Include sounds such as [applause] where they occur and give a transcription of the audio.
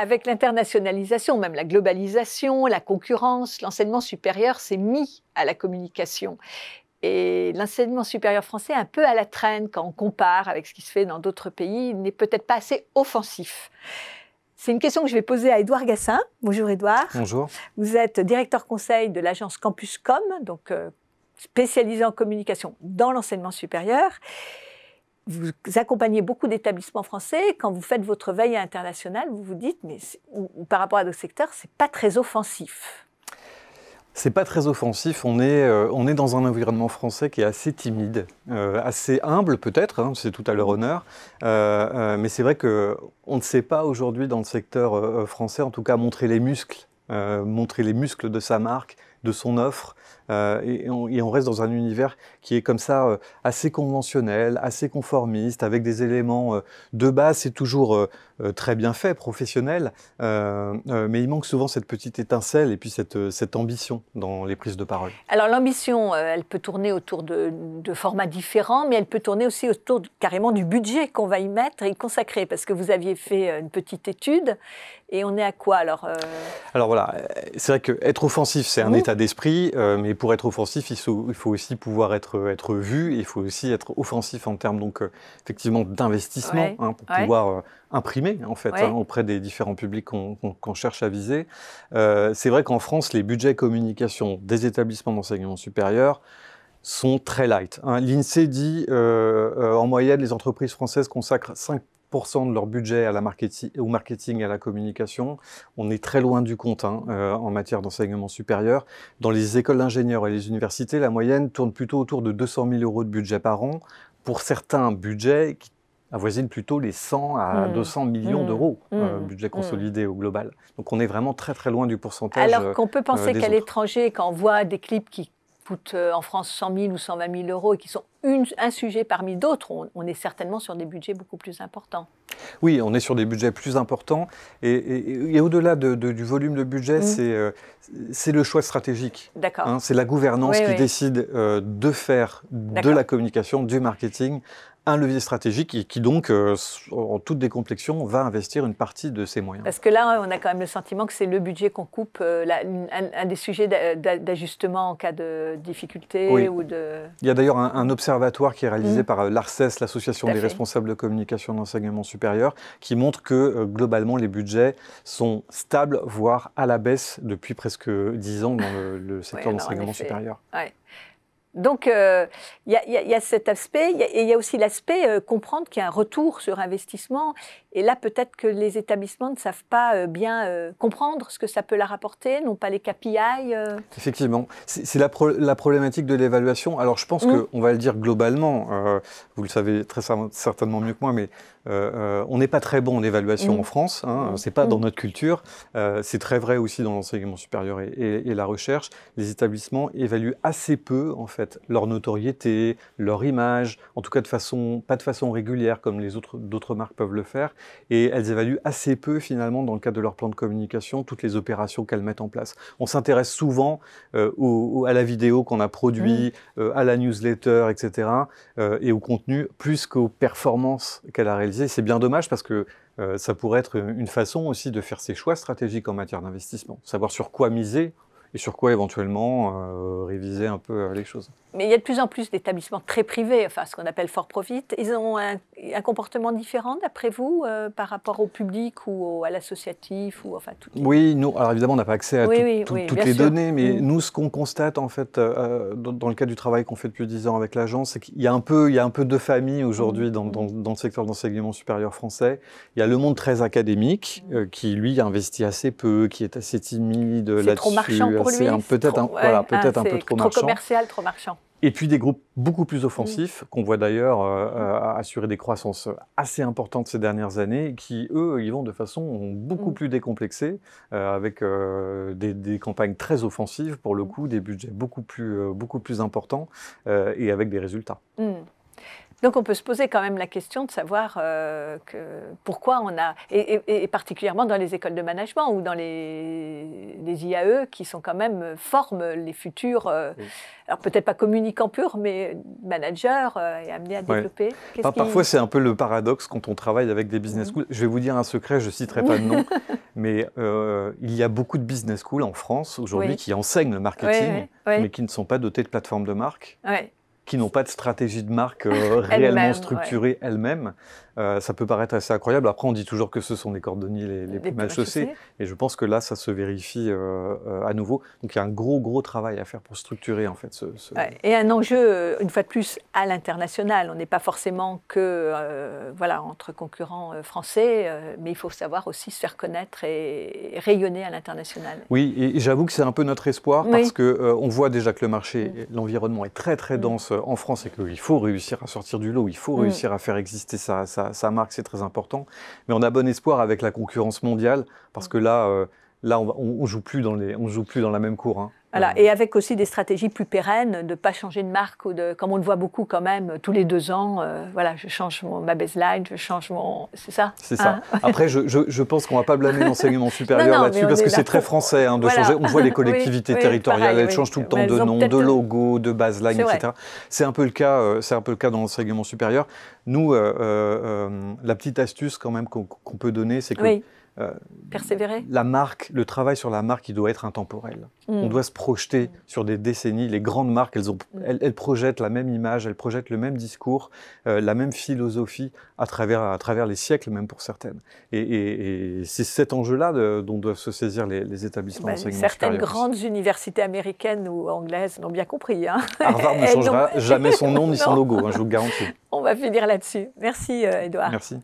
Avec l'internationalisation, même la globalisation, la concurrence, l'enseignement supérieur s'est mis à la communication. Et l'enseignement supérieur français, un peu à la traîne quand on compare avec ce qui se fait dans d'autres pays, n'est peut-être pas assez offensif. C'est une question que je vais poser à Édouard Gassin. Bonjour Édouard. Bonjour. Vous êtes directeur conseil de l'agence Campus Com, donc euh, spécialisé en communication dans l'enseignement supérieur vous accompagnez beaucoup d'établissements français, quand vous faites votre veille internationale, vous vous dites, mais par rapport à d'autres secteurs, c'est pas très offensif. C'est pas très offensif. On est, euh, on est dans un environnement français qui est assez timide, euh, assez humble peut-être, hein, c'est tout à leur honneur. Euh, mais c'est vrai qu'on ne sait pas aujourd'hui dans le secteur français, en tout cas, montrer les muscles, montrer les muscles de sa marque, de son offre. Euh, et, on, reste dans un univers qui est comme ça euh, assez conventionnel, assez conformiste, avec des éléments euh, de base, c'est toujours très bien fait, professionnel, mais il manque souvent cette petite étincelle et puis cette, cette ambition dans les prises de parole. Alors l'ambition, elle peut tourner autour de, formats différents, mais elle peut tourner aussi autour carrément du budget qu'on va y mettre et y consacrer, parce que vous aviez fait une petite étude, et on est à quoi alors Alors voilà, c'est vrai qu'être offensif, c'est un état d'esprit, mais pour être offensif, il faut aussi pouvoir être, être vu, et il faut aussi être offensif en termes donc euh, effectivement d'investissement hein, pour pouvoir euh, imprimer en fait hein, auprès des différents publics qu'on cherche à viser. Euh, c'est vrai qu'en France, les budgets communication des établissements d'enseignement supérieur sont très light. Hein. L'INSEE dit en moyenne, les entreprises françaises consacrent 5 de leur budget à la marketing, au marketing et à la communication. On est très loin du compte hein, euh, en matière d'enseignement supérieur. Dans les écoles d'ingénieurs et les universités, la moyenne tourne plutôt autour de 200 000 euros de budget par an, pour certains budgets qui avoisinent plutôt les 100 à 200 mmh. millions mmh. d'euros, euh, mmh. budget consolidé au global. Donc on est vraiment très très loin du pourcentage. Alors euh, qu'on peut penser qu'à l'étranger, quand on voit des clips qui euh, en France 100 000 ou 120 000 euros et qui sont un sujet parmi d'autres, on, est certainement sur des budgets beaucoup plus importants. Oui, on est sur des budgets plus importants. Et, et, au-delà du volume de budget, mm. euh, c'est le choix stratégique. D'accord. Hein. c'est la gouvernance qui décide euh, de faire de la communication, du marketing, un levier stratégique et qui donc, euh, en toute décomplexion, va investir une partie de ses moyens. Parce que là, on a quand même le sentiment que c'est le budget qu'on coupe, euh, un, des sujets d'ajustement en cas de difficulté ou de... Il y a d'ailleurs un, observatoire qui est réalisé mmh. par euh, l'ARCES, l'Association des responsables de communication d'enseignement supérieur, qui montre que globalement, les budgets sont stables, voire à la baisse depuis presque 10 ans dans le, secteur de l'enseignement supérieur. Ouais. Donc, euh, il y, a cet aspect, et il y a aussi l'aspect euh, comprendre qu'il y a un retour sur investissement. Et là, peut-être que les établissements ne savent pas euh, bien comprendre ce que ça peut leur apporter, n'ont pas les KPI. Effectivement, c'est la, problématique de l'évaluation. Alors, je pense mm. qu'on va le dire globalement, vous le savez très certainement mieux que moi, mais on n'est pas très bon en évaluation mm. en France. Hein. Mm. Ce n'est pas dans notre culture. c'est très vrai aussi dans l'enseignement supérieur et la recherche. Les établissements évaluent assez peu, en fait leur notoriété, leur image, en tout cas de façon, pas de façon régulière comme les autres d'autres marques peuvent le faire, et elles évaluent assez peu finalement dans le cadre de leur plan de communication toutes les opérations qu'elles mettent en place. On s'intéresse souvent euh, à la vidéo qu'on a produit, mmh. euh, à la newsletter, etc., euh, et au contenu plus qu'aux performances qu'elle a réalisées. C'est bien dommage parce que ça pourrait être une façon aussi de faire ses choix stratégiques en matière d'investissement, savoir sur quoi miser et sur quoi éventuellement euh, réviser un peu euh, les choses. Mais il y a de plus en plus d'établissements très privés, enfin ce qu'on appelle for profit. Ils ont un, comportement différent d'après vous euh, par rapport au public ou à l'associatif ou enfin Oui, nous, alors évidemment on n'a pas accès à toutes les données, mais mm. nous ce qu'on constate en fait dans, le cadre du travail qu'on fait depuis 10 ans avec l'agence, c'est qu'il y a un peu, il y a un peu deux familles aujourd'hui mm. dans, mm. dans, le secteur d'enseignement supérieur français. Il y a le monde très académique qui lui investit assez peu, qui est assez timide là-dessus. C'est trop marchand c'est Peut-être un, peut ah, un peu trop, trop commercial, trop marchand. Et puis des groupes beaucoup plus offensifs, mm. qu'on voit d'ailleurs euh, mm. euh, assurer des croissances assez importantes ces dernières années, qui, eux, ils vont de façon beaucoup mm. plus décomplexée, euh, avec des, campagnes très offensives, pour le coup, des budgets beaucoup plus, beaucoup plus importants, et avec des résultats. Donc on peut se poser quand même la question de savoir euh, pourquoi on a, et, particulièrement dans les écoles de management ou dans les, IAE qui sont quand même euh, forment les futurs, euh, alors peut-être pas communicants purs, mais managers et amenés à développer. parfois c'est un peu le paradoxe quand on travaille avec des business mhm. schools. Je vais vous dire un secret, je ne citerai pas de nom, [laughs] mais il y a beaucoup de business schools en France aujourd'hui qui enseignent le marketing, mais qui ne sont pas dotés de plateformes de marque qui n'ont pas de stratégie de marque euh, [laughs] réellement structurée elles-mêmes. Euh, ça peut paraître assez incroyable. Après, on dit toujours que ce sont des cordonniers les, les, plus mal Et je pense que là, ça se vérifie euh, à nouveau. Donc, il y a un gros, gros travail à faire pour structurer, en fait, ce... Et un enjeu, une fois de plus, à l'international. On n'est pas forcément que, voilà, entre concurrents français, mais il faut savoir aussi se faire connaître et, rayonner à l'international. Oui, et, j'avoue que c'est un peu notre espoir, parce qu'on on voit déjà que le marché, mm. l'environnement est très, très mm. dense en France et qu'il faut réussir à sortir du lot, il faut mm. réussir à faire exister sa, sa marque, c'est très important. Mais on a bon espoir avec la concurrence mondiale parce mm. que là, euh, là, on, on, joue plus dans les, on joue plus dans la même cour. Hein. Voilà, euh. et avec aussi des stratégies plus pérennes, de ne pas changer de marque, ou de, comme on le voit beaucoup quand même, tous les deux ans, euh, voilà, je change mon, ma baseline, je change mon... C'est ça C'est ça. Hein [laughs] Après, je, je, pense qu'on ne va pas blâmer l'enseignement [laughs] supérieur là-dessus, parce que c'est très français hein, de changer. On voit les collectivités [laughs] territoriales, elles changent tout le temps de nom, de logo, de baseline, etc. C'est un, peu le cas, euh, c'est un peu le cas dans l'enseignement supérieur. Nous, la petite astuce quand même qu'on peut donner, c'est que... Euh, Persévérer La marque, le travail sur la marque, il doit être intemporel. Mm. On doit se projeter mm. sur des décennies. Les grandes marques, elles, ont, mm. elles, projettent la même image, elles projettent le même discours, euh, la même philosophie à travers, à travers les siècles, même pour certaines. Et, c'est cet enjeu-là dont doivent se saisir les, établissements ben, Certaines grandes universités américaines ou anglaises l'ont bien compris. Hein. [laughs] Harvard ne changera jamais son nom ni son [laughs] logo, hein, je vous le garantis. On va finir là-dessus. Merci, Edouard. Euh, Merci.